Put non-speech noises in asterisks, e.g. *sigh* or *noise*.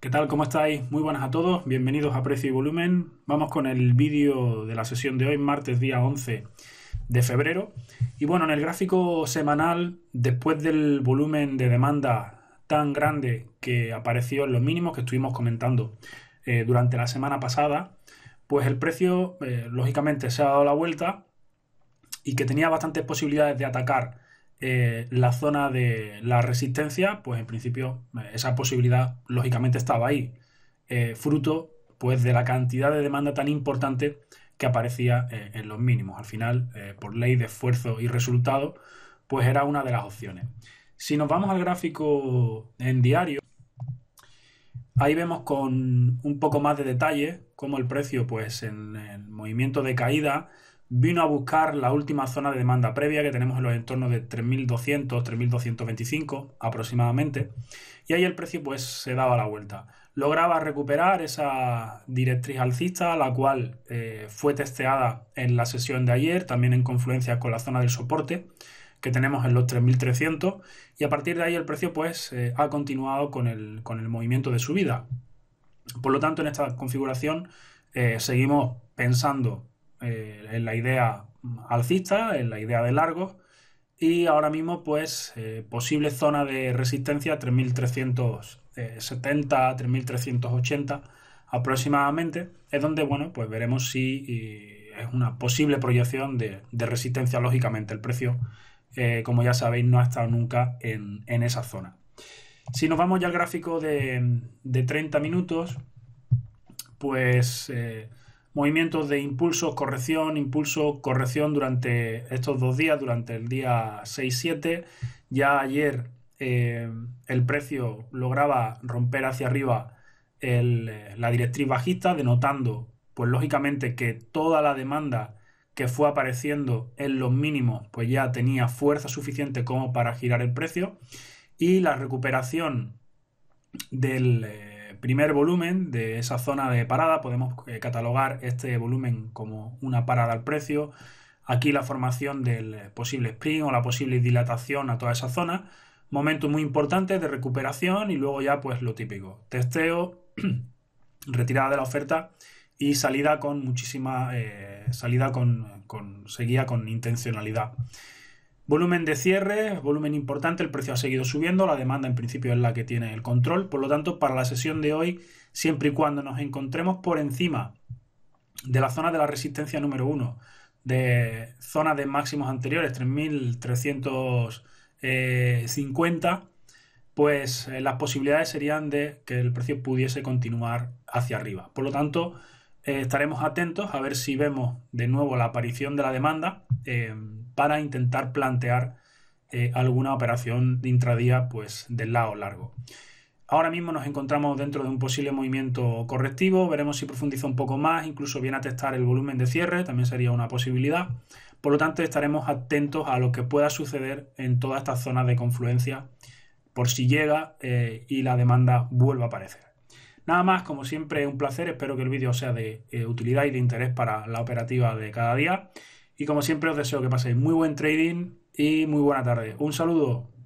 ¿Qué tal? ¿Cómo estáis? Muy buenas a todos, bienvenidos a Precio y Volumen. Vamos con el vídeo de la sesión de hoy, martes día 11 de febrero. Y bueno, en el gráfico semanal, después del volumen de demanda tan grande que apareció en los mínimos que estuvimos comentando eh, durante la semana pasada, pues el precio eh, lógicamente se ha dado la vuelta y que tenía bastantes posibilidades de atacar eh, la zona de la resistencia, pues en principio eh, esa posibilidad lógicamente estaba ahí, eh, fruto pues de la cantidad de demanda tan importante que aparecía en los mínimos. Al final, por ley de esfuerzo y resultado, pues era una de las opciones. Si nos vamos al gráfico en diario, ahí vemos con un poco más de detalle cómo el precio, pues en el movimiento de caída, vino a buscar la última zona de demanda previa que tenemos en los entornos de 3.200, 3.225 aproximadamente, y ahí el precio pues se daba la vuelta. Lograba recuperar esa directriz alcista, la cual eh, fue testeada en la sesión de ayer, también en confluencia con la zona del soporte que tenemos en los 3.300, y a partir de ahí el precio pues eh, ha continuado con el, movimiento de subida. Por lo tanto, en esta configuración eh, seguimos pensando en la idea alcista, en la idea de largo, y ahora mismo, pues, eh, posible zona de resistencia 3370, 3380 aproximadamente, es donde, bueno, pues veremos si eh, es una posible proyección de, resistencia, lógicamente, el precio, eh, como ya sabéis, no ha estado nunca en, esa zona. Si nos vamos ya al gráfico de, 30 minutos, pues movimientos de impulso, corrección, impulso, corrección durante estos dos días, durante el día 6-7. Ya ayer eh, el precio lograba romper hacia arriba la directriz bajista, denotando, pues lógicamente, que toda la demanda que fue apareciendo en los mínimos, pues ya tenía fuerza suficiente como para girar el precio. Y la recuperación del... Eh, primer volumen de esa zona de parada. Podemos eh, catalogar este volumen como una parada al precio. Aquí la formación del eh, posible spring o la posible dilatación a toda esa zona. momento muy importante de recuperación y luego ya pues lo típico. Testeo, *clears throat* retirada de la oferta y salida con muchísima eh, salida con, con seguía con intencionalidad. Volumen de cierre, volumen importante, el precio ha seguido subiendo, la demanda en principio es la que tiene el control, por lo tanto para la sesión de hoy, siempre y cuando nos encontremos por encima de la zona de la resistencia número 1, de zona de máximos anteriores, 3.350, pues eh, las posibilidades serían de que el precio pudiese continuar hacia arriba. Por lo tanto, eh, estaremos atentos a ver si vemos de nuevo la aparición de la demanda. Eh, para intentar plantear eh, alguna operación de intradía pues, del lado largo. Ahora mismo nos encontramos dentro de un posible movimiento correctivo, veremos si profundiza un poco más, incluso viene a testar el volumen de cierre, también sería una posibilidad. Por lo tanto, estaremos atentos a lo que pueda suceder en todas estas zonas de confluencia por si llega eh, y la demanda vuelva a aparecer. Nada más, como siempre, un placer, espero que el vídeo sea de eh, utilidad y de interés para la operativa de cada día y como siempre os deseo que paséis muy buen trading y muy buena tarde. Un saludo.